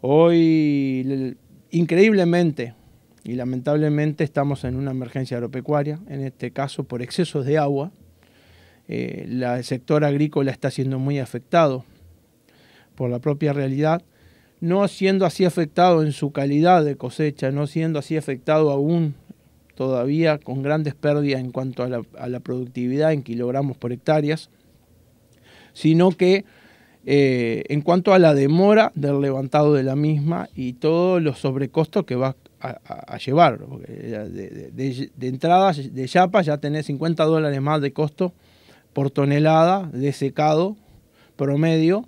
Hoy, increíblemente y lamentablemente, estamos en una emergencia agropecuaria, en este caso por excesos de agua. Eh, el sector agrícola está siendo muy afectado por la propia realidad, no siendo así afectado en su calidad de cosecha, no siendo así afectado aún todavía con grandes pérdidas en cuanto a la, a la productividad en kilogramos por hectáreas, sino que eh, en cuanto a la demora del levantado de la misma y todos los sobrecostos que va a, llevar. de, entrada de Yapa ya tenés 50 dólares más de costo por tonelada de secado promedio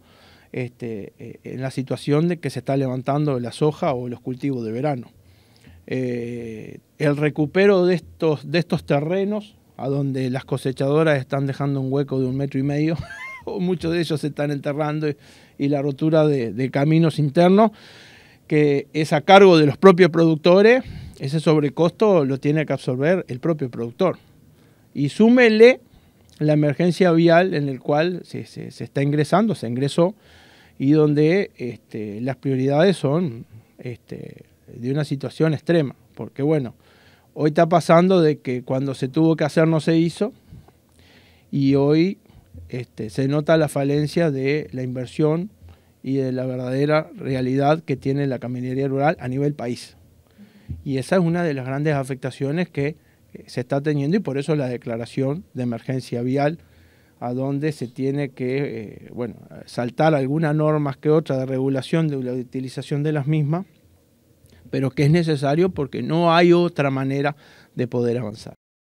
este, eh, en la situación de que se está levantando la soja o los cultivos de verano. Eh, el recupero de estos, de estos terrenos, a donde las cosechadoras están dejando un hueco de un metro y medio, muchos de ellos se están enterrando y, la rotura de, caminos internos, que es a cargo de los propios productores, ese sobrecosto lo tiene que absorber el propio productor. Y súmele la emergencia vial en el cual se, está ingresando, se ingresó, y donde este, las prioridades son este, de una situación extrema, porque bueno, hoy está pasando de que cuando se tuvo que hacer no se hizo, y hoy este, se nota la falencia de la inversión y de la verdadera realidad que tiene la caminería rural a nivel país. Y esa es una de las grandes afectaciones que eh, se está teniendo y por eso la declaración de emergencia vial, a donde se tiene que eh, bueno, saltar algunas normas que otras de regulación de la utilización de las mismas, pero que es necesario porque no hay otra manera de poder avanzar.